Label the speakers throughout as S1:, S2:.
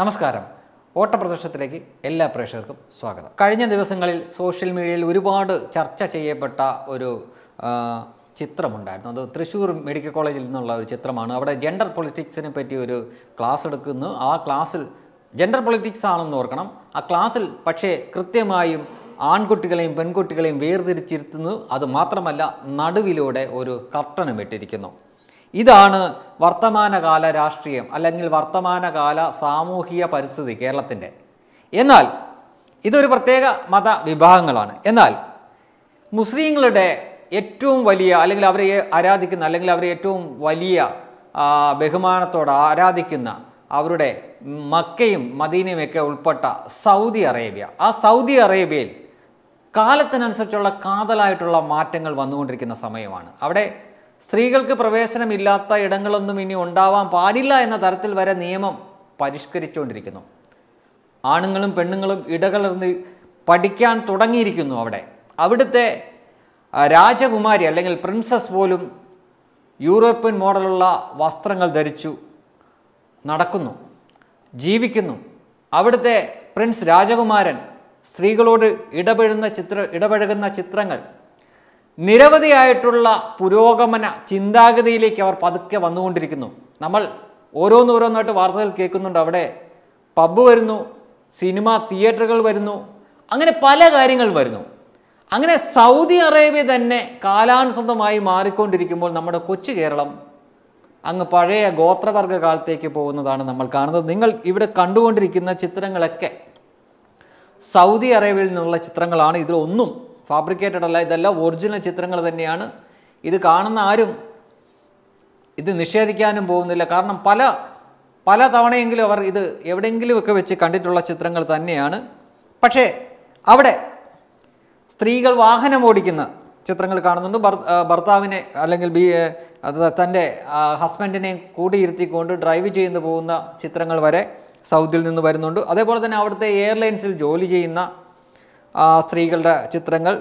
S1: നമസ്കാരം ഓട്ടപ്രദർശനത്തിലേക്ക് എല്ലാ പ്രേക്ഷകർക്കും സ്വാഗതം കഴിഞ്ഞ ദിവസങ്ങളിൽ സോഷ്യൽ മീഡിയയിൽ ഒരുപാട് ചർച്ച ചെയ്യപ്പെട്ട ഒരു ചിത്രമുണ്ടായിരുന്നു അത് തൃശ്ശൂർ മെഡിക്കൽ കോളേജിൽ നിന്നുള്ള ഒരു ചിത്രമാണ് അവിടെ ജെൻഡർ പൊളിറ്റിക്സിനെ പറ്റി ഒരു ക്ലാസ് എടുക്കുന്നു ആ ക്ലാസ്സിൽ ജെൻഡർ പൊളിറ്റിക്സ് ആണെന്ന് ഓർക്കണം ആ ക്ലാസ്സിൽ പക്ഷേ കൃത്യമായും ആൺകുട്ടികളെയും പെൺകുട്ടികളെയും വേർതിരിച്ചിരുത്തുന്നു അത് മാത്രമല്ല നടുവിലൂടെ ഒരു കർട്ടനും ഇട്ടിരിക്കുന്നു ഇതാണ് വർത്തമാനകാല രാഷ്ട്രീയം അല്ലെങ്കിൽ വർത്തമാനകാല സാമൂഹിക പരിസ്ഥിതി കേരളത്തിൻ്റെ എന്നാൽ ഇതൊരു പ്രത്യേക മത വിഭാഗങ്ങളാണ് എന്നാൽ മുസ്ലിങ്ങളുടെ ഏറ്റവും വലിയ അല്ലെങ്കിൽ അവരെ ആരാധിക്കുന്ന അല്ലെങ്കിൽ അവരെ ഏറ്റവും വലിയ ബഹുമാനത്തോടെ ആരാധിക്കുന്ന അവരുടെ മക്കയും മദീനയുമൊക്കെ ഉൾപ്പെട്ട സൗദി അറേബ്യ ആ സൗദി അറേബ്യയിൽ കാലത്തിനനുസരിച്ചുള്ള കാതലായിട്ടുള്ള മാറ്റങ്ങൾ വന്നുകൊണ്ടിരിക്കുന്ന സമയമാണ് അവിടെ സ്ത്രീകൾക്ക് പ്രവേശനമില്ലാത്ത ഇടങ്ങളൊന്നും ഇനി ഉണ്ടാവാൻ പാടില്ല എന്ന തരത്തിൽ വരെ നിയമം പരിഷ്കരിച്ചുകൊണ്ടിരിക്കുന്നു ആണുങ്ങളും പെണ്ണുങ്ങളും ഇടകലർന്ന് പഠിക്കാൻ തുടങ്ങിയിരിക്കുന്നു അവിടെ അവിടുത്തെ രാജകുമാരി അല്ലെങ്കിൽ പ്രിൻസസ് പോലും യൂറോപ്യൻ മോഡലുള്ള വസ്ത്രങ്ങൾ ധരിച്ചു നടക്കുന്നു ജീവിക്കുന്നു അവിടുത്തെ പ്രിൻസ് രാജകുമാരൻ സ്ത്രീകളോട് ഇടപെടുന്ന ചിത്ര ഇടപഴകുന്ന ചിത്രങ്ങൾ നിരവധിയായിട്ടുള്ള പുരോഗമന ചിന്താഗതിയിലേക്ക് അവർ പതുക്കെ വന്നുകൊണ്ടിരിക്കുന്നു നമ്മൾ ഓരോന്നോരോന്നായിട്ട് വാർത്തകൾ കേൾക്കുന്നുണ്ട് അവിടെ പബ്ബ് വരുന്നു സിനിമ തിയേറ്ററുകൾ വരുന്നു അങ്ങനെ പല കാര്യങ്ങൾ വരുന്നു അങ്ങനെ സൗദി അറേബ്യ തന്നെ കാലാനുസൃതമായി മാറിക്കൊണ്ടിരിക്കുമ്പോൾ നമ്മുടെ കൊച്ചു കേരളം അങ്ങ് പഴയ ഗോത്രവർഗ കാലത്തേക്ക് പോകുന്നതാണ് നമ്മൾ കാണുന്നത് നിങ്ങൾ ഇവിടെ കണ്ടുകൊണ്ടിരിക്കുന്ന ചിത്രങ്ങളൊക്കെ സൗദി അറേബ്യയിൽ നിന്നുള്ള ചിത്രങ്ങളാണ് ഇതിലൊന്നും ഫാബ്രിക്കേറ്റഡ് അല്ല ഇതെല്ലാം ഒറിജിനൽ ചിത്രങ്ങൾ തന്നെയാണ് ഇത് കാണുന്ന ആരും ഇത് നിഷേധിക്കാനും പോകുന്നില്ല കാരണം പല പല തവണയെങ്കിലും അവർ ഇത് എവിടെയെങ്കിലുമൊക്കെ വെച്ച് കണ്ടിട്ടുള്ള ചിത്രങ്ങൾ തന്നെയാണ് പക്ഷേ അവിടെ സ്ത്രീകൾ വാഹനം ഓടിക്കുന്ന ചിത്രങ്ങൾ കാണുന്നുണ്ട് ഭർത്താവിനെ അല്ലെങ്കിൽ ബി തൻ്റെ ഹസ്ബൻഡിനെ കൂടിയിരുത്തിക്കൊണ്ട് ഡ്രൈവ് ചെയ്യുന്നു പോകുന്ന ചിത്രങ്ങൾ വരെ സൗദിയിൽ നിന്ന് വരുന്നുണ്ട് അതേപോലെ തന്നെ അവിടുത്തെ എയർലൈൻസിൽ ജോലി ചെയ്യുന്ന ആ സ്ത്രീകളുടെ ചിത്രങ്ങൾ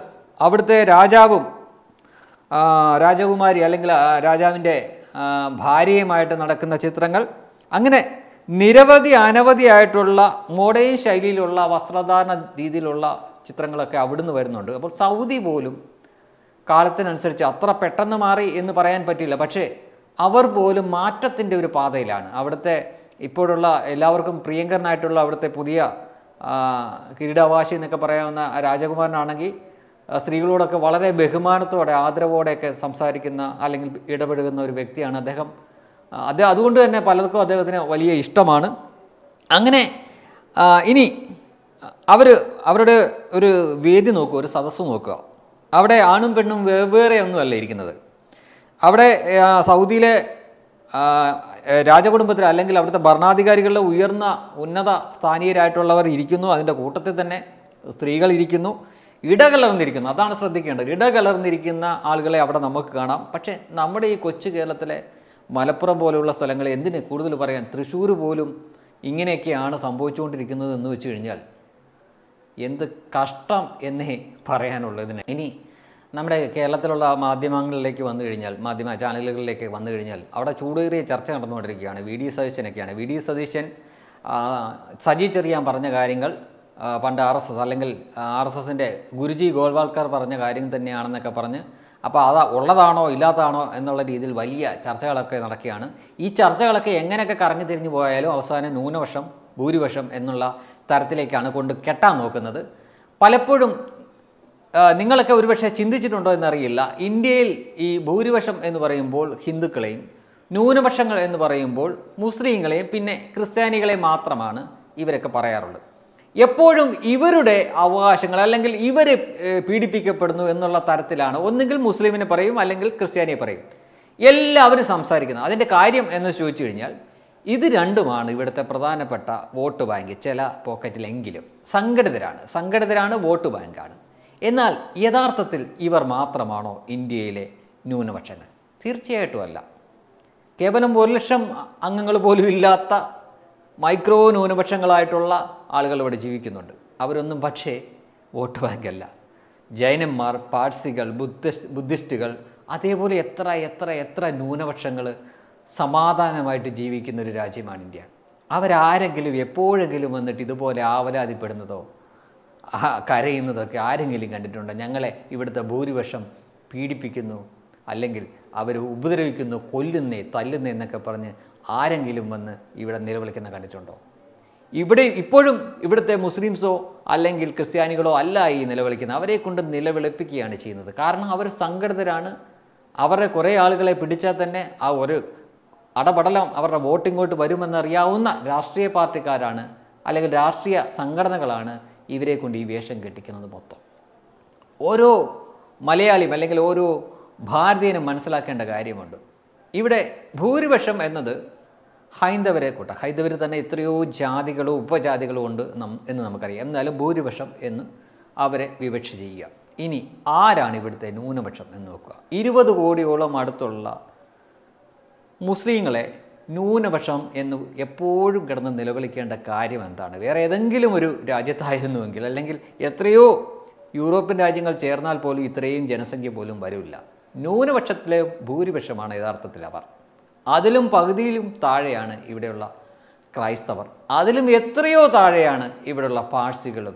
S1: അവിടുത്തെ രാജാവും രാജകുമാരി അല്ലെങ്കിൽ രാജാവിൻ്റെ ഭാര്യയുമായിട്ട് നടക്കുന്ന ചിത്രങ്ങൾ അങ്ങനെ നിരവധി അനവധിയായിട്ടുള്ള മോഡേൺ ശൈലിയിലുള്ള വസ്ത്രധാരണ രീതിയിലുള്ള ചിത്രങ്ങളൊക്കെ അവിടുന്ന് വരുന്നുണ്ട് അപ്പോൾ സൗദി പോലും കാലത്തിനനുസരിച്ച് അത്ര പെട്ടെന്ന് മാറി എന്ന് പറയാൻ പറ്റില്ല പക്ഷേ അവർ പോലും മാറ്റത്തിൻ്റെ ഒരു പാതയിലാണ് അവിടുത്തെ ഇപ്പോഴുള്ള എല്ലാവർക്കും പ്രിയങ്കരനായിട്ടുള്ള അവിടുത്തെ പുതിയ കിരീടവാശി എന്നൊക്കെ പറയാവുന്ന രാജകുമാരനാണെങ്കിൽ സ്ത്രീകളോടൊക്കെ വളരെ ബഹുമാനത്തോടെ ആദരവോടെയൊക്കെ സംസാരിക്കുന്ന അല്ലെങ്കിൽ ഇടപെടുകുന്ന ഒരു വ്യക്തിയാണ് അദ്ദേഹം അദ്ദേഹം അതുകൊണ്ട് തന്നെ പലർക്കും അദ്ദേഹത്തിന് വലിയ ഇഷ്ടമാണ് അങ്ങനെ ഇനി അവർ അവരുടെ ഒരു വേദി നോക്കുക ഒരു സദസ്സ് നോക്കുക അവിടെ ആണും പെണ്ണും വെവ്വേറെ ഒന്നുമല്ല ഇരിക്കുന്നത് അവിടെ സൗദിയിലെ രാജകുടുംബത്തിൽ അല്ലെങ്കിൽ അവിടുത്തെ ഭരണാധികാരികളുടെ ഉയർന്ന ഉന്നത സ്ഥാനീയരായിട്ടുള്ളവർ ഇരിക്കുന്നു അതിൻ്റെ കൂട്ടത്തിൽ തന്നെ സ്ത്രീകൾ ഇരിക്കുന്നു ഇടകലർന്നിരിക്കുന്നു അതാണ് ശ്രദ്ധിക്കേണ്ടത് ഇടകലർന്നിരിക്കുന്ന ആളുകളെ അവിടെ നമുക്ക് കാണാം പക്ഷേ നമ്മുടെ ഈ കൊച്ചു കേരളത്തിലെ മലപ്പുറം പോലെയുള്ള സ്ഥലങ്ങളെ എന്തിന് കൂടുതൽ പറയാൻ തൃശ്ശൂർ പോലും ഇങ്ങനെയൊക്കെയാണ് സംഭവിച്ചുകൊണ്ടിരിക്കുന്നത് എന്ന് വെച്ച് കഴിഞ്ഞാൽ എന്ത് കഷ്ടം എന്നേ പറയാനുള്ളതിന് ഇനി നമ്മുടെ കേരളത്തിലുള്ള മാധ്യമങ്ങളിലേക്ക് വന്നു കഴിഞ്ഞാൽ മാധ്യമ ചാനലുകളിലേക്ക് വന്നു കഴിഞ്ഞാൽ അവിടെ ചൂടേറിയ ചർച്ച നടന്നുകൊണ്ടിരിക്കുകയാണ് വി ഡി സതീശനൊക്കെയാണ് വി ഡി സതീശൻ സജി ചെറിയാൻ പറഞ്ഞ കാര്യങ്ങൾ പണ്ട് ആർ എസ് എസ് അല്ലെങ്കിൽ ആർ എസ് എസിൻ്റെ ഗുരുജി ഗോൾവാൾക്കർ പറഞ്ഞ കാര്യം തന്നെയാണെന്നൊക്കെ പറഞ്ഞ് അപ്പോൾ അത് ഉള്ളതാണോ ഇല്ലാത്തതാണോ എന്നുള്ള രീതിയിൽ വലിയ ചർച്ചകളൊക്കെ നടക്കുകയാണ് ഈ ചർച്ചകളൊക്കെ എങ്ങനെയൊക്കെ കറങ്ങി തിരിഞ്ഞു പോയാലും അവസാനം ന്യൂനപക്ഷം ഭൂരിപക്ഷം എന്നുള്ള തരത്തിലേക്കാണ് കൊണ്ട് കെട്ടാൻ നോക്കുന്നത് പലപ്പോഴും നിങ്ങളൊക്കെ ഒരുപക്ഷെ ചിന്തിച്ചിട്ടുണ്ടോ എന്നറിയില്ല ഇന്ത്യയിൽ ഈ ഭൂരിപക്ഷം എന്ന് പറയുമ്പോൾ ഹിന്ദുക്കളെയും ന്യൂനപക്ഷങ്ങൾ എന്ന് പറയുമ്പോൾ മുസ്ലിങ്ങളെയും പിന്നെ ക്രിസ്ത്യാനികളെ മാത്രമാണ് ഇവരൊക്കെ പറയാറുള്ളത് എപ്പോഴും ഇവരുടെ അവകാശങ്ങൾ അല്ലെങ്കിൽ ഇവർ പീഡിപ്പിക്കപ്പെടുന്നു എന്നുള്ള തരത്തിലാണ് ഒന്നുകിൽ മുസ്ലിമിനെ പറയും അല്ലെങ്കിൽ ക്രിസ്ത്യാനിയെ പറയും എല്ലാവരും സംസാരിക്കുന്നത് അതിൻ്റെ കാര്യം എന്ന് ചോദിച്ചു കഴിഞ്ഞാൽ ഇത് രണ്ടുമാണ് ഇവിടുത്തെ പ്രധാനപ്പെട്ട വോട്ട് ബാങ്ക് ചില പോക്കറ്റിലെങ്കിലും സംഘടിതരാണ് സംഘടിതരാണ് വോട്ട് ബാങ്കാണ് എന്നാൽ യഥാർത്ഥത്തിൽ ഇവർ മാത്രമാണോ ഇന്ത്യയിലെ ന്യൂനപക്ഷങ്ങൾ തീർച്ചയായിട്ടും അല്ല കേവലം ഒരു ലക്ഷം അംഗങ്ങൾ പോലും ഇല്ലാത്ത മൈക്രോ ന്യൂനപക്ഷങ്ങളായിട്ടുള്ള ആളുകൾ ഇവിടെ ജീവിക്കുന്നുണ്ട് അവരൊന്നും പക്ഷേ വോട്ട് ബാങ്കല്ല ജൈനന്മാർ പാഴ്സികൾ ബുദ്ധിസ്റ്റ് ബുദ്ധിസ്റ്റുകൾ അതേപോലെ എത്ര എത്ര എത്ര ന്യൂനപക്ഷങ്ങൾ സമാധാനമായിട്ട് ജീവിക്കുന്ന ഒരു രാജ്യമാണ് ഇന്ത്യ അവരാരെങ്കിലും എപ്പോഴെങ്കിലും വന്നിട്ട് ഇതുപോലെ ആവലാതിപ്പെടുന്നതോ കരയുന്നതൊക്കെ ആരെങ്കിലും കണ്ടിട്ടുണ്ടോ ഞങ്ങളെ ഇവിടുത്തെ ഭൂരിപക്ഷം പീഡിപ്പിക്കുന്നു അല്ലെങ്കിൽ അവർ ഉപദ്രവിക്കുന്നു കൊല്ലുന്നേ തല്ലുന്നേ എന്നൊക്കെ പറഞ്ഞ് ആരെങ്കിലും വന്ന് ഇവിടെ നിലവിളിക്കുന്ന കണ്ടിട്ടുണ്ടോ ഇവിടെ ഇപ്പോഴും ഇവിടുത്തെ മുസ്ലിംസോ അല്ലെങ്കിൽ ക്രിസ്ത്യാനികളോ അല്ല ഈ നിലവിളിക്കുന്നത് അവരെ കൊണ്ട് നിലവിളിപ്പിക്കുകയാണ് ചെയ്യുന്നത് കാരണം അവർ സംഘടിതരാണ് അവരുടെ കുറേ ആളുകളെ പിടിച്ചാൽ തന്നെ ആ ഒരു അടപടലം അവരുടെ വോട്ടിങ്ങോട്ട് വരുമെന്നറിയാവുന്ന രാഷ്ട്രീയ പാർട്ടിക്കാരാണ് അല്ലെങ്കിൽ രാഷ്ട്രീയ സംഘടനകളാണ് ഇവരെ കൊണ്ട് ഈ വേഷം കെട്ടിക്കുന്നത് മൊത്തം ഓരോ മലയാളിയും അല്ലെങ്കിൽ ഓരോ ഭാരതീയനും മനസ്സിലാക്കേണ്ട കാര്യമുണ്ട് ഇവിടെ ഭൂരിപക്ഷം എന്നത് ഹൈന്ദവരെ കൂട്ട ഹൈന്ദവർ തന്നെ എത്രയോ ജാതികളോ ഉപജാതികളോ ഉണ്ട് നം എന്ന് നമുക്കറിയാം എന്നാലും ഭൂരിപക്ഷം എന്ന് അവരെ വിവക്ഷ ചെയ്യുക ഇനി ആരാണ് ഇവിടുത്തെ ന്യൂനപക്ഷം എന്ന് നോക്കുക ഇരുപത് കോടിയോളം അടുത്തുള്ള മുസ്ലിങ്ങളെ ന്യൂനപക്ഷം എന്ന് എപ്പോഴും കിടന്ന് നിലവിളിക്കേണ്ട കാര്യം എന്താണ് വേറെ ഏതെങ്കിലും ഒരു രാജ്യത്തായിരുന്നുവെങ്കിൽ അല്ലെങ്കിൽ എത്രയോ യൂറോപ്യൻ രാജ്യങ്ങൾ ചേർന്നാൽ പോലും ഇത്രയും ജനസംഖ്യ പോലും വരില്ല ന്യൂനപക്ഷത്തിലെ ഭൂരിപക്ഷമാണ് യഥാർത്ഥത്തിൽ അവർ അതിലും പകുതിയിലും താഴെയാണ് ഇവിടെയുള്ള ക്രൈസ്തവർ അതിലും എത്രയോ താഴെയാണ് ഇവിടെയുള്ള പാഴ്സികളും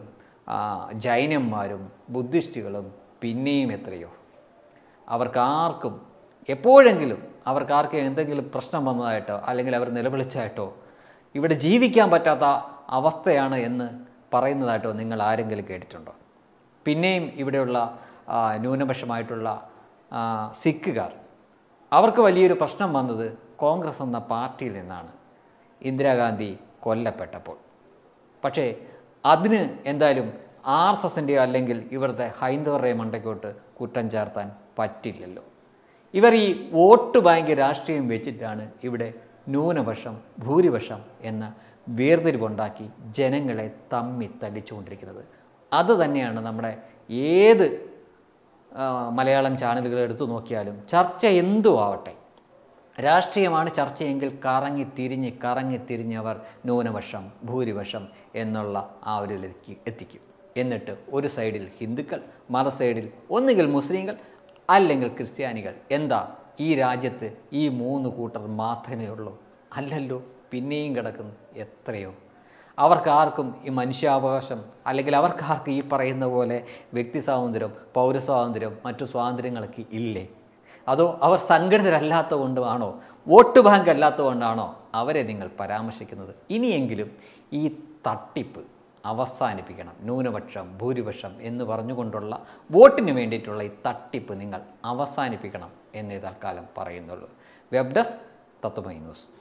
S1: ജൈനന്മാരും ബുദ്ധിസ്റ്റുകളും പിന്നെയും എത്രയോ അവർക്കാർക്കും എപ്പോഴെങ്കിലും അവർക്കാർക്ക് എന്തെങ്കിലും പ്രശ്നം വന്നതായിട്ടോ അല്ലെങ്കിൽ അവർ നിലവിളിച്ചായിട്ടോ ഇവിടെ ജീവിക്കാൻ പറ്റാത്ത അവസ്ഥയാണ് എന്ന് പറയുന്നതായിട്ടോ നിങ്ങൾ ആരെങ്കിലും കേട്ടിട്ടുണ്ടോ പിന്നെയും ഇവിടെയുള്ള ന്യൂനപക്ഷമായിട്ടുള്ള സിഖുകാർ അവർക്ക് വലിയൊരു പ്രശ്നം വന്നത് കോൺഗ്രസ് എന്ന പാർട്ടിയിൽ നിന്നാണ് ഇന്ദിരാഗാന്ധി കൊല്ലപ്പെട്ടപ്പോൾ പക്ഷേ അതിന് എന്തായാലും ആർ എസ് എസിൻ്റെയോ അല്ലെങ്കിൽ ഇവിടുത്തെ ഹൈന്ദവരുടെയോ മണ്ടയ്ക്കോട്ട് കുറ്റം ചേർത്താൻ പറ്റില്ലല്ലോ ഇവർ ഈ വോട്ട് ബാങ്ക് രാഷ്ട്രീയം വെച്ചിട്ടാണ് ഇവിടെ ന്യൂനപക്ഷം ഭൂരിപക്ഷം എന്ന വേർതിരിവുണ്ടാക്കി ജനങ്ങളെ തമ്മി തല്ലിച്ചുകൊണ്ടിരിക്കുന്നത് അത് തന്നെയാണ് നമ്മുടെ ഏത് മലയാളം ചാനലുകൾ എടുത്തു നോക്കിയാലും ചർച്ച എന്തു ആവട്ടെ രാഷ്ട്രീയമാണ് ചർച്ചയെങ്കിൽ കറങ്ങി തിരിഞ്ഞ് കറങ്ങി തിരിഞ്ഞവർ ന്യൂനപക്ഷം ഭൂരിപക്ഷം എന്നുള്ള ആ ഒരു എത്തിക്കും എന്നിട്ട് ഒരു സൈഡിൽ ഹിന്ദുക്കൾ മറു സൈഡിൽ ഒന്നുകിൽ മുസ്ലിങ്ങൾ അല്ലെങ്കിൽ ക്രിസ്ത്യാനികൾ എന്താ ഈ രാജ്യത്ത് ഈ മൂന്ന് കൂട്ടർ മാത്രമേ ഉള്ളൂ അല്ലല്ലോ പിന്നെയും കിടക്കുന്നു എത്രയോ അവർക്കാർക്കും ഈ മനുഷ്യാവകാശം അല്ലെങ്കിൽ അവർക്കാർക്കും ഈ പറയുന്ന പോലെ വ്യക്തി സ്വാതന്ത്ര്യം പൗരസ്വാതന്ത്ര്യം മറ്റു സ്വാതന്ത്ര്യങ്ങളൊക്കെ ഇല്ലേ അതോ അവർ സംഘടിതരല്ലാത്ത കൊണ്ടാണോ വോട്ട് ബാങ്ക് അല്ലാത്തതുകൊണ്ടാണോ അവരെ നിങ്ങൾ പരാമർശിക്കുന്നത് ഇനിയെങ്കിലും ഈ തട്ടിപ്പ് അവസാനിപ്പിക്കണം ന്യൂനപക്ഷം ഭൂരിപക്ഷം എന്ന് പറഞ്ഞുകൊണ്ടുള്ള വോട്ടിന് വേണ്ടിയിട്ടുള്ള ഈ തട്ടിപ്പ് നിങ്ങൾ അവസാനിപ്പിക്കണം എന്നേ തൽക്കാലം പറയുന്നുള്ളൂ വെബ് ഡെസ്ക് തത്വമൈ ന്യൂസ്